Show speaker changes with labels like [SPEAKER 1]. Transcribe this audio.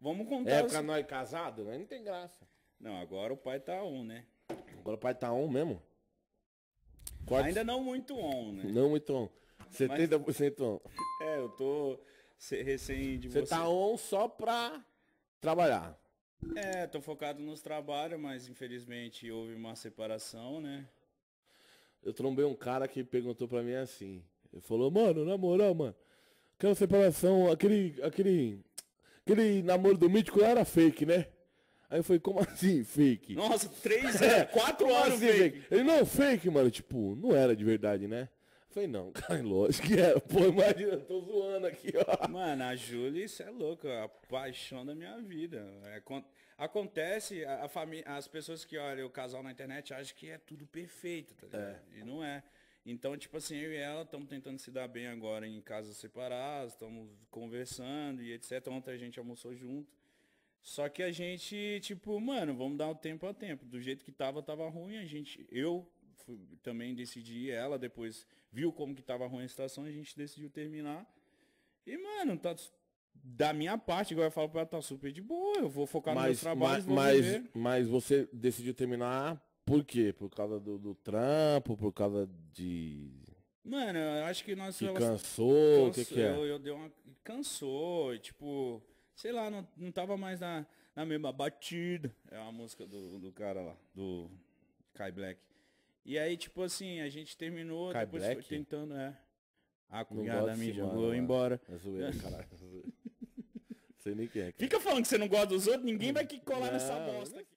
[SPEAKER 1] Vamos contar. É, os... pra nós casado, não tem graça. Não, agora o pai tá on, né?
[SPEAKER 2] Agora o pai tá on mesmo? Ainda não muito on, né? Não muito on. 70% Mas... on.
[SPEAKER 1] É, eu tô recém de você. Você tá on só pra trabalhar. É, tô focado nos trabalhos, mas infelizmente houve
[SPEAKER 2] uma separação, né? Eu trombei um cara que perguntou pra mim assim. Ele falou, mano, na moral, mano, aquela separação, aquele, aquele aquele namoro do mítico era fake, né? Aí eu falei, como assim fake? Nossa, três, é, quatro horas assim, fake. fake. Ele, não, fake, mano. Tipo, não era de verdade, né? Eu falei, não, cara, lógico que era. Pô, imagina,
[SPEAKER 1] eu tô zoando aqui, ó. Mano, a Júlia, isso é louco. A paixão da minha vida. É, acontece, a, a família, as pessoas que olham o casal na internet acham que é tudo perfeito, tá ligado? É. E não é. Então, tipo assim, eu e ela estamos tentando se dar bem agora em casas separadas, estamos conversando e etc. Ontem a gente almoçou junto. Só que a gente, tipo, mano, vamos dar o um tempo a tempo. Do jeito que tava, tava ruim. A gente, eu fui, também decidi, ela depois viu como que tava ruim a situação, a gente decidiu terminar. E, mano, tá da minha parte, igual eu falo pra ela, tá super de boa. Eu vou focar mas, no meu trabalho, mas, mas,
[SPEAKER 2] mas você decidiu terminar por quê? Por causa do, do trampo, por causa de.
[SPEAKER 1] Mano, eu acho que nós. Que cansou, o que, que é? Eu, eu dei uma. Cansou, tipo. Sei lá, não, não tava mais na, na mesma batida. É uma música do, do cara lá, do Kai Black. E aí, tipo assim, a gente terminou, Kai depois Black? foi tentando, é.
[SPEAKER 2] A cunhada me jogou mano, embora. É zoeira, caralho. É sei nem quem é. Cara.
[SPEAKER 1] Fica falando que você não gosta dos outros, ninguém hum. vai que colar não, nessa bosta aqui.